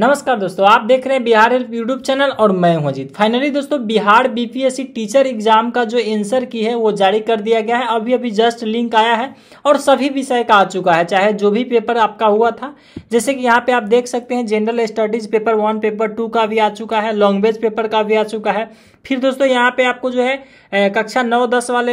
नमस्कार दोस्तों आप देख रहे हैं बिहार हेल्प यूट्यूब चैनल और मैं हूं अजीत फाइनली दोस्तों बिहार बीपीएससी टीचर एग्जाम का जो आंसर की है वो जारी कर दिया गया है अभी अभी जस्ट लिंक आया है और सभी विषय का आ चुका है चाहे जो भी पेपर आपका हुआ था जैसे कि यहाँ पे आप देख सकते हैं general studies paper one paper two का भी आ चुका है लैंग्वेज पेपर का भी आ चुका है फिर दोस्तों यहाँ पे आपको जो है कक्षा नौ दस वाले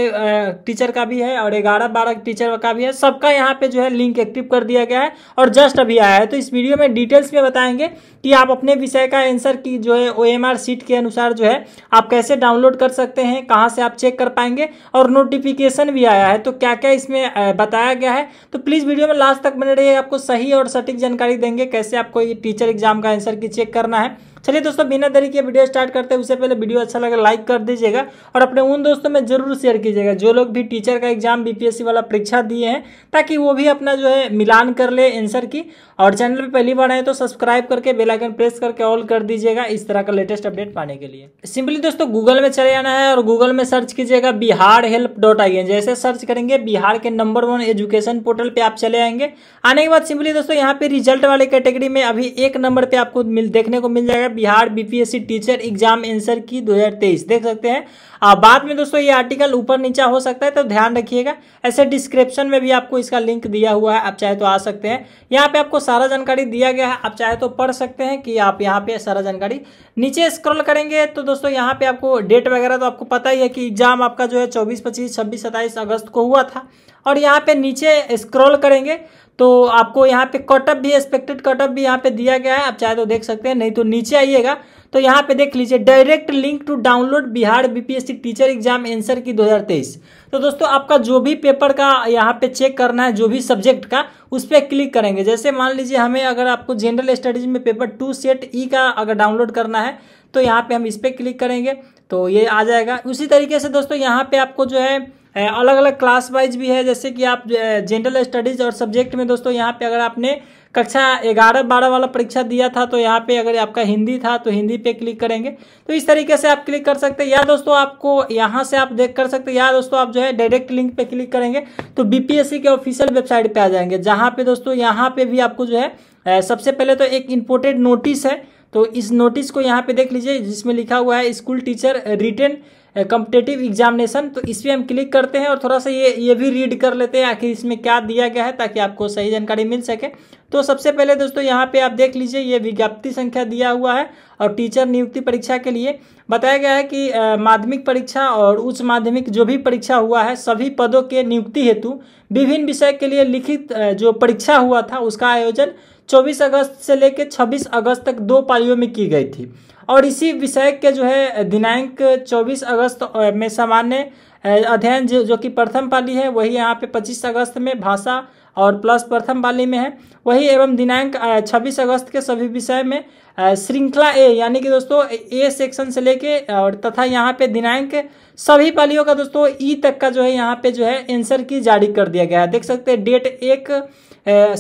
टीचर का भी है और ग्यारह बारह टीचर का भी है सबका यहाँ पे जो है लिंक एक्टिव कर दिया गया है और जस्ट अभी आया है तो इस वीडियो में डिटेल्स में बताएंगे कि आप अपने विषय का आंसर की जो है ओ सीट के अनुसार जो है आप कैसे डाउनलोड कर सकते हैं कहाँ से आप चेक कर पाएंगे और नोटिफिकेशन भी आया है तो क्या क्या इसमें बताया गया है तो प्लीज़ वीडियो में लास्ट तक बने रहिए आपको सही और सटीक जानकारी देंगे कैसे आपको ये टीचर एग्जाम का आंसर की चेक करना है चलिए दोस्तों बिना देरी के वीडियो स्टार्ट करते हैं उससे पहले वीडियो अच्छा लगे लाइक कर दीजिएगा और अपने उन दोस्तों में जरूर शेयर कीजिएगा जो लोग भी टीचर का एग्जाम बीपीएससी वाला परीक्षा दिए हैं ताकि वो भी अपना जो है मिलान कर ले एंसर की और चैनल पर पहली बार आए तो सब्सक्राइब करके बेलाइकन प्रेस करके ऑल कर दीजिएगा इस तरह का लेटेस्ट अपडेट पाने के लिए सिंपली दोस्तों गूगल में चले जाना है और गूगल में सर्च कीजिएगा बिहार हेल्प डॉट आई जैसे सर्च करेंगे बिहार के नंबर वन एजुकेशन पोर्टल पे आप चले आएंगे आने के बाद सिंपली दोस्तों यहाँ पे रिजल्ट वाले कैटेगरी में अभी एक नंबर पे आपको देखने को मिल जाएगा Bihar BPSC teacher exam answer key 2023 देख सकते हैं आ, बाद में दोस्तों ये आर्टिकल ऊपर नीचा हो सकता है तो ध्यान रखिएगा ऐसे डिस्क्रिप्शन में भी आपको इसका लिंक दिया हुआ है आप चाहे तो आ सकते हैं यहाँ पे आपको सारा जानकारी दिया गया है आप चाहे तो पढ़ सकते हैं कि आप यहाँ पे सारा जानकारी नीचे स्क्रॉल करेंगे तो दोस्तों यहाँ पे आपको डेट वगैरह तो आपको पता ही है कि एग्जाम आपका जो है चौबीस पच्चीस छब्बीस सत्ताईस अगस्त को हुआ था और यहाँ पे नीचे स्क्रॉल करेंगे तो आपको यहाँ पे कटअप भी एक्सपेक्टेड कटअप भी यहाँ पे दिया गया है आप चाहे तो देख सकते हैं नहीं तो नीचे आइएगा तो यहाँ पे देख लीजिए direct link to download Bihar BPSC teacher exam answer key 2023 तो दोस्तों आपका जो भी पेपर का यहाँ पे चेक करना है जो भी सब्जेक्ट का उस पर क्लिक करेंगे जैसे मान लीजिए हमें अगर आपको जनरल स्टडीज में पेपर टू सेट ई का अगर डाउनलोड करना है तो यहाँ पे हम इस पर क्लिक करेंगे तो ये आ जाएगा उसी तरीके से दोस्तों यहाँ पे आपको जो है अलग अलग क्लास वाइज भी है जैसे कि आप जनरल स्टडीज और सब्जेक्ट में दोस्तों यहाँ पे अगर आपने कक्षा ग्यारह बारह वाला परीक्षा दिया था तो यहाँ पे अगर आपका हिंदी था तो हिंदी पे क्लिक करेंगे तो इस तरीके से आप क्लिक कर सकते हैं या दोस्तों आपको यहाँ से आप देख कर सकते हैं या दोस्तों आप जो है डायरेक्ट लिंक पे क्लिक करेंगे तो बीपीएससी के ऑफिशियल वेबसाइट पे आ जाएंगे जहाँ पे दोस्तों यहाँ पे भी आपको जो है सबसे पहले तो एक इम्पोर्टेड नोटिस है तो इस नोटिस को यहाँ पे देख लीजिए जिसमें लिखा हुआ है school teacher return competitive examination तो इस पर हम क्लिक करते हैं और थोड़ा सा ये ये भी रीड कर लेते हैं आखिर इसमें क्या दिया गया है ताकि आपको सही जानकारी मिल सके तो सबसे पहले दोस्तों यहाँ पे आप देख लीजिए ये विज्ञप्ति संख्या दिया हुआ है और टीचर नियुक्ति परीक्षा के लिए बताया गया है कि माध्यमिक परीक्षा और उच्च माध्यमिक जो भी परीक्षा हुआ है सभी पदों के नियुक्ति हेतु विभिन्न विषय के लिए लिखित जो परीक्षा हुआ था उसका आयोजन 24 अगस्त से लेकर 26 अगस्त तक दो पालियों में की गई थी और इसी विषय के जो है दिनांक 24 अगस्त में सामान्य अध्ययन जो जो कि प्रथम पाली है वही यहाँ पे 25 अगस्त में भाषा और प्लस प्रथम पाली में है वही एवं दिनांक 26 अगस्त के सभी विषय में श्रृंखला ए यानी कि दोस्तों ए सेक्शन से लेके और तथा यहाँ पे दिनांक सभी पालियों का दोस्तों ई तक का जो है यहाँ पे जो है एंसर की जारी कर दिया गया है देख सकते हैं डेट एक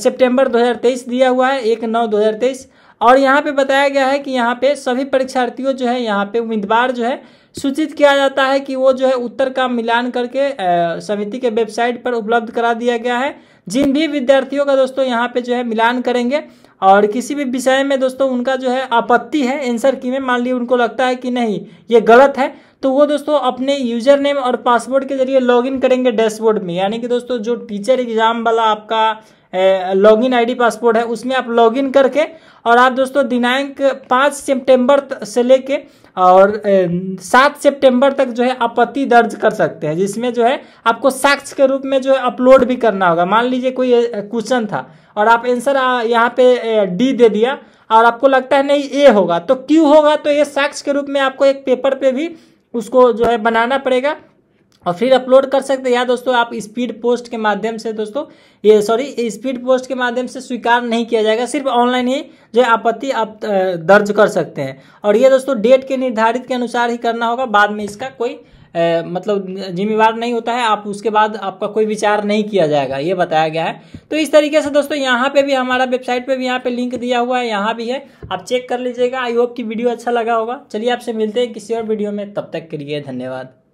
सितंबर 2023 दिया हुआ है एक नौ 2023 और यहाँ पे बताया गया है कि यहाँ पे सभी परीक्षार्थियों जो है यहाँ पे उम्मीदवार जो है सूचित किया जाता है कि वो जो है उत्तर का मिलान करके समिति के वेबसाइट पर उपलब्ध करा दिया गया है जिन भी विद्यार्थियों का दोस्तों यहाँ पे जो है मिलान करेंगे और किसी भी विषय में दोस्तों उनका जो है आपत्ति है एंसर की में मान ली उनको लगता है कि नहीं ये गलत है तो वो दोस्तों अपने यूजर नेम और पासवर्ड के जरिए लॉगिन करेंगे डैशबोर्ड में यानी कि दोस्तों जो टीचर एग्जाम वाला आपका लॉगिन आईडी पासवर्ड है उसमें आप लॉगिन करके और आप दोस्तों दिनांक पाँच सितंबर से लेके और सात सितंबर तक जो है आपत्ति दर्ज कर सकते हैं जिसमें जो है आपको साक्ष्य के रूप में जो है अपलोड भी करना होगा मान लीजिए लीजिए कोई क्वेश्चन था और आप आंसर यहाँ पे डी दे दिया और आपको लगता है नहीं ए होगा तो क्यों होगा तो ये साक्ष्य के रूप में आपको एक पेपर पे भी उसको जो है बनाना पड़ेगा और फिर अपलोड कर सकते हैं या दोस्तों आप स्पीड पोस्ट के माध्यम से दोस्तों ये सॉरी स्पीड पोस्ट के माध्यम से स्वीकार नहीं किया जाएगा सिर्फ ऑनलाइन ही जो है आपत्ति आप दर्ज कर सकते हैं और ये दोस्तों डेट के निर्धारित के अनुसार ही करना होगा बाद में इसका कोई मतलब जिम्मेवार नहीं होता है आप उसके बाद आपका कोई विचार नहीं किया जाएगा ये बताया गया है तो इस तरीके से दोस्तों यहाँ पे भी हमारा वेबसाइट पे भी यहाँ पे लिंक दिया हुआ है यहाँ भी है आप चेक कर लीजिएगा आई होप कि वीडियो अच्छा लगा होगा चलिए आपसे मिलते हैं किसी और वीडियो में तब तक के लिए धन्यवाद